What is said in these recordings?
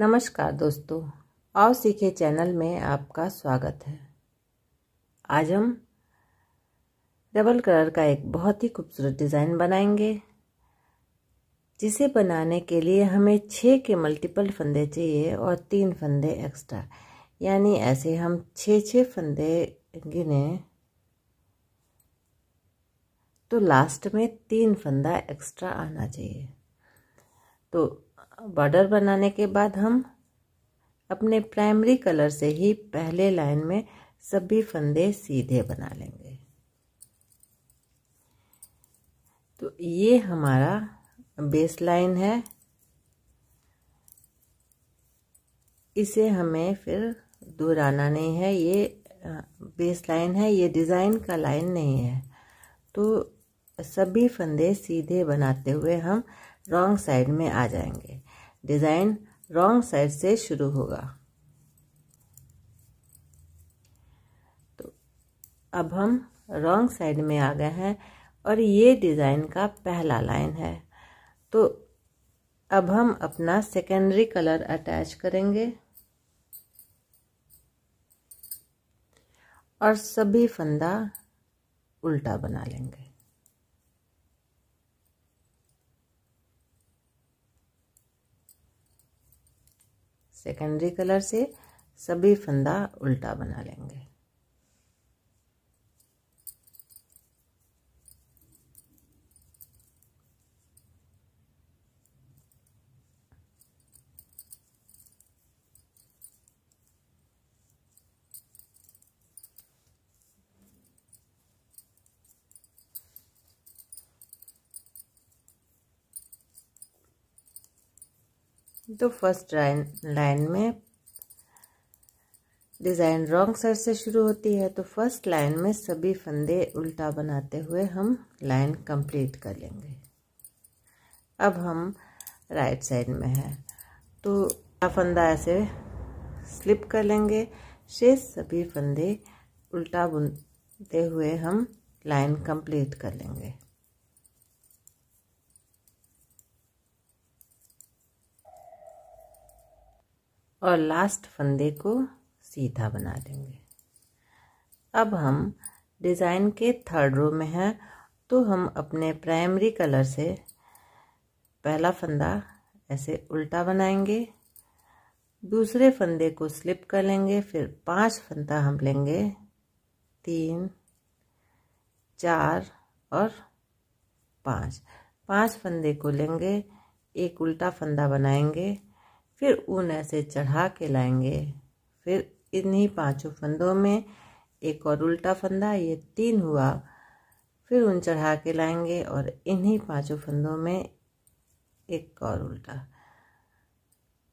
नमस्कार दोस्तों आओ सीखे चैनल में आपका स्वागत है आज हम डबल कलर का एक बहुत ही खूबसूरत डिज़ाइन बनाएंगे जिसे बनाने के लिए हमें छः के मल्टीपल फंदे चाहिए और तीन फंदे एक्स्ट्रा यानी ऐसे हम छः छः फंदे गिने तो लास्ट में तीन फंदा एक्स्ट्रा आना चाहिए तो बॉर्डर बनाने के बाद हम अपने प्राइमरी कलर से ही पहले लाइन में सभी फंदे सीधे बना लेंगे तो ये हमारा बेस लाइन है इसे हमें फिर दोहराना नहीं है ये बेस लाइन है ये डिज़ाइन का लाइन नहीं है तो सभी फंदे सीधे बनाते हुए हम रॉन्ग साइड में आ जाएंगे डिज़ाइन रॉन्ग साइड से शुरू होगा तो अब हम रॉन्ग साइड में आ गए हैं और ये डिज़ाइन का पहला लाइन है तो अब हम अपना सेकेंडरी कलर अटैच करेंगे और सभी फंदा उल्टा बना लेंगे सेकेंडरी कलर से सभी फंदा उल्टा बना लेंगे तो फर्स्ट लाइन लाइन में डिज़ाइन रॉन्ग साइड से शुरू होती है तो फर्स्ट लाइन में सभी फंदे उल्टा बनाते हुए हम लाइन कंप्लीट कर लेंगे अब हम राइट साइड में है तो फंदा ऐसे स्लिप कर लेंगे शेष सभी फंदे उल्टा बुनते हुए हम लाइन कंप्लीट कर लेंगे और लास्ट फंदे को सीधा बना देंगे अब हम डिज़ाइन के थर्ड रो में हैं तो हम अपने प्राइमरी कलर से पहला फंदा ऐसे उल्टा बनाएंगे दूसरे फंदे को स्लिप कर लेंगे फिर पांच फंदा हम लेंगे तीन चार और पाँच पांच फंदे को लेंगे एक उल्टा फंदा बनाएंगे फिर ऊन ऐसे चढ़ा के लाएंगे फिर इन्हीं पांचों फंदों में एक और उल्टा फंदा ये तीन हुआ फिर ऊन चढ़ा के लाएंगे और इन्हीं पांचों फंदों में एक और उल्टा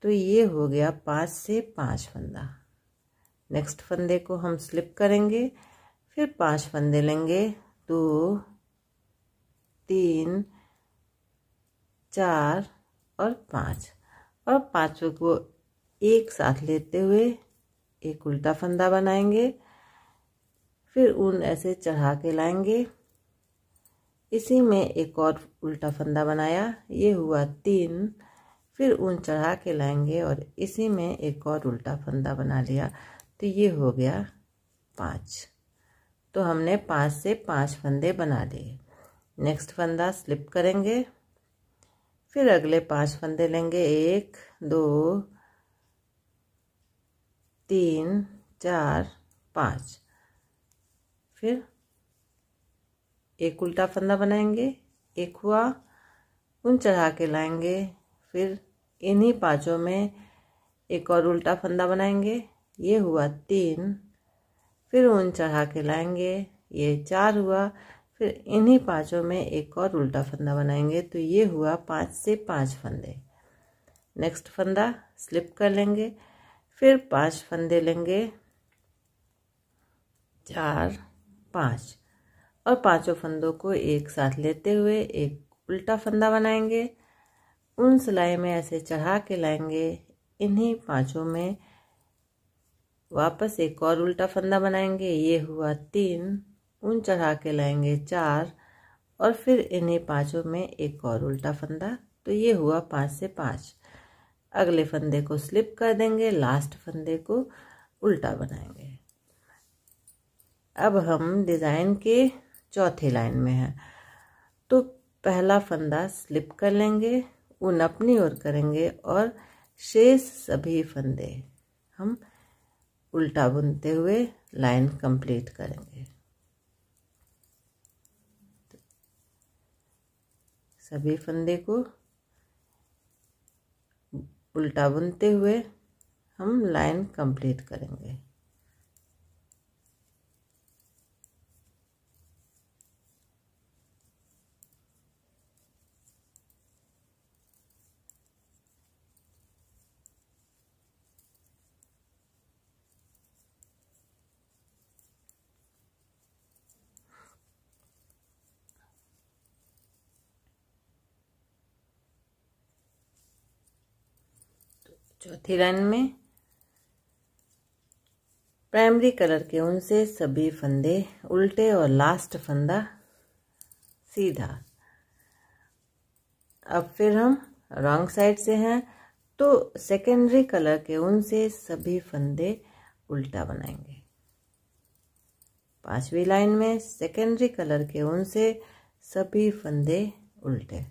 तो ये हो गया पाँच से पाँच फंदा नेक्स्ट फंदे को हम स्लिप करेंगे फिर पांच फंदे लेंगे दो तीन चार और पाँच और पांचों को एक साथ लेते हुए एक उल्टा फंदा बनाएंगे फिर ऊन ऐसे चढ़ा के लाएंगे इसी में एक और उल्टा फंदा बनाया ये हुआ तीन फिर ऊन चढ़ा के लाएंगे और इसी में एक और उल्टा फंदा बना लिया तो ये हो गया पाँच तो हमने पाँच से पाँच फंदे बना लिए नेक्स्ट फंदा स्लिप करेंगे फिर अगले पांच फंदे लेंगे एक दो तीन चार पाँच फिर एक उल्टा फंदा बनाएंगे एक हुआ उन चढ़ा के लाएंगे फिर इन्हीं पांचों में एक और उल्टा फंदा बनाएंगे ये हुआ तीन फिर उन चढ़ा के लाएंगे ये चार हुआ फिर इन्हीं पांचों में एक और उल्टा फंदा बनाएंगे तो ये हुआ पाँच से पाँच फंदे नेक्स्ट फंदा स्लिप कर लेंगे फिर पांच फंदे लेंगे चार पाँच और पांचों फंदों को एक साथ लेते हुए एक उल्टा फंदा बनाएंगे उन सिलाई में ऐसे चढ़ा के लाएंगे इन्हीं पांचों में वापस एक और उल्टा फंदा बनाएंगे ये हुआ तीन उन चढ़ा के लाएंगे चार और फिर इन्हीं पांचों में एक और उल्टा फंदा तो ये हुआ पाँच से पाँच अगले फंदे को स्लिप कर देंगे लास्ट फंदे को उल्टा बनाएंगे अब हम डिज़ाइन के चौथे लाइन में हैं तो पहला फंदा स्लिप कर लेंगे ऊन अपनी ओर करेंगे और शेष सभी फंदे हम उल्टा बुनते हुए लाइन कंप्लीट करेंगे सभी फंदे को उल्टा बुनते हुए हम लाइन कंप्लीट करेंगे चौथी लाइन में प्राइमरी कलर के उनसे से सभी फंदे उल्टे और लास्ट फंदा सीधा अब फिर हम रॉन्ग साइड से हैं तो सेकेंडरी कलर के उनसे से सभी फंदे उल्टा बनाएंगे पांचवी लाइन में सेकेंडरी कलर के उनसे से सभी फंदे उल्टे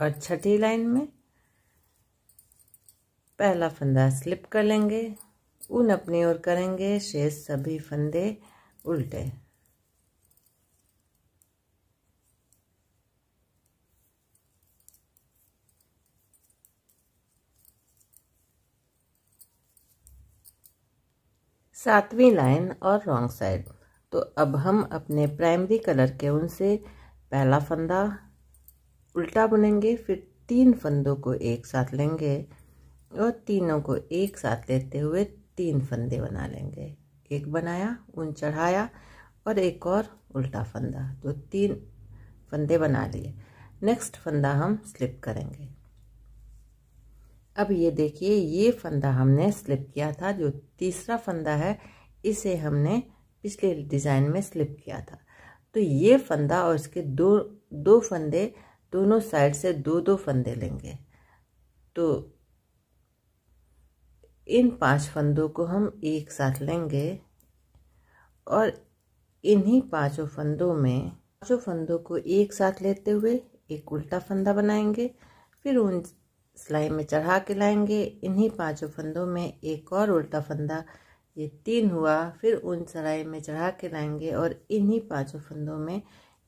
और छठी लाइन में पहला फंदा स्लिप कर लेंगे उन अपनी ओर करेंगे शेष सभी फंदे उल्टे सातवीं लाइन और रॉन्ग साइड तो अब हम अपने प्राइमरी कलर के उनसे पहला फंदा उल्टा बुनेंगे फिर तीन फंदों को एक साथ लेंगे और तीनों को एक साथ लेते हुए तीन फंदे बना लेंगे एक बनाया उन चढ़ाया और एक और उल्टा फंदा तो तीन फंदे बना लिए नेक्स्ट फंदा हम स्लिप करेंगे अब ये देखिए ये फंदा हमने स्लिप किया था जो तीसरा फंदा है इसे हमने पिछले डिज़ाइन में स्लिप किया था तो ये फंदा और इसके दो दो फंदे दोनों साइड से दो दो फंदे लेंगे तो इन पांच फंदों को हम एक साथ लेंगे और इन्हीं पांचों फंदों में पांचों फंदों को एक साथ लेते हुए एक उल्टा फंदा बनाएंगे फिर उन सिलाई में चढ़ा के लाएंगे इन्हीं पांचों फंदों में एक और उल्टा फंदा ये तीन हुआ फिर उन सिलाई में चढ़ा के लाएंगे और इन्हीं पांचों फंदों में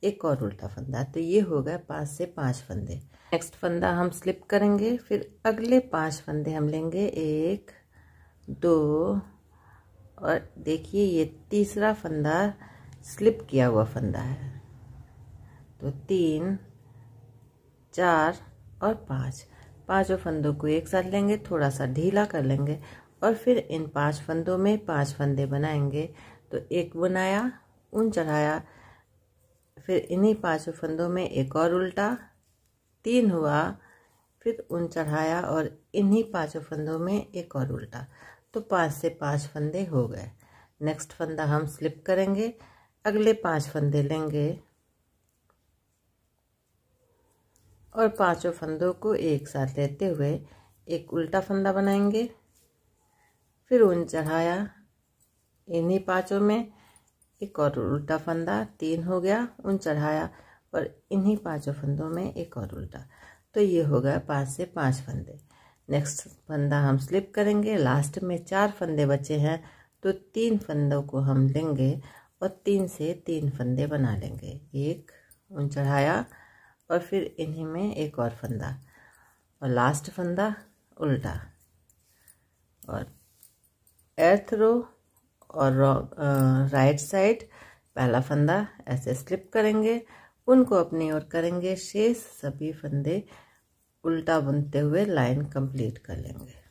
एक और उल्टा फंदा तो ये हो गया पाँच से पाँच फंदे नेक्स्ट फंदा हम स्लिप करेंगे फिर अगले पांच फंदे हम लेंगे एक दो और देखिए ये तीसरा फंदा स्लिप किया हुआ फंदा है तो तीन चार और पाँच पांचों फंदों को एक साथ लेंगे थोड़ा सा ढीला कर लेंगे और फिर इन पांच फंदों में पांच फंदे बनाएंगे तो एक बुनाया उन चढ़ाया फिर इन्हीं पांचों फंदों में एक और उल्टा तीन हुआ फिर उन चढ़ाया और इन्हीं पांचों फंदों में एक और उल्टा तो पाँच से पाँच फंदे हो गए नेक्स्ट फंदा हम स्लिप करेंगे अगले पांच फंदे लेंगे और पांचों फंदों को एक साथ लेते हुए एक उल्टा फंदा बनाएंगे फिर उन चढ़ाया इन्हीं पांचों में एक और उल्टा फंदा तीन हो गया उन चढ़ाया और इन्हीं पांचों फंदों में एक और उल्टा तो ये हो गया पाँच से पांच फंदे नेक्स्ट फंदा हम स्लिप करेंगे लास्ट में चार फंदे बचे हैं तो तीन फंदों को हम लेंगे और तीन से तीन फंदे बना लेंगे एक उन चढ़ाया और फिर इन्हीं में एक और फंदा और लास्ट फंदा उल्टा और एर्थ रो और राइट साइड पहला फंदा ऐसे स्लिप करेंगे उनको अपनी ओर करेंगे शेष सभी फंदे उल्टा बुनते हुए लाइन कंप्लीट कर लेंगे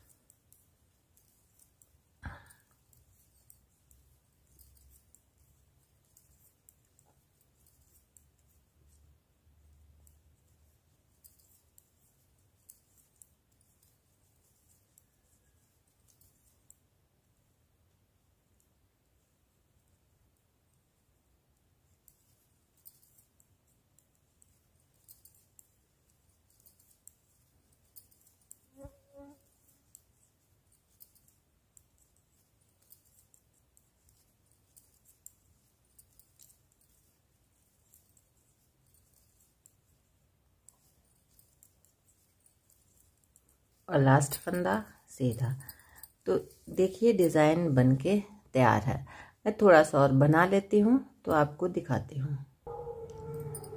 और लास्ट फंदा सीधा तो देखिए डिज़ाइन बन के तैयार है मैं थोड़ा सा और बना लेती हूँ तो आपको दिखाती हूँ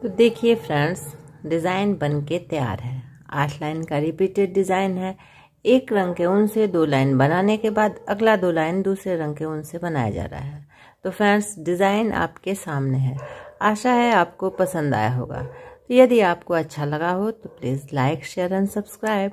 तो देखिए फ्रेंड्स डिज़ाइन बन के तैयार है आठ लाइन का रिपीटेड डिज़ाइन है एक रंग के ऊन से दो लाइन बनाने के बाद अगला दो लाइन दूसरे रंग के ऊन से बनाया जा रहा है तो फ्रेंड्स डिज़ाइन आपके सामने है आशा है आपको पसंद आया होगा तो यदि आपको अच्छा लगा हो तो please like share and subscribe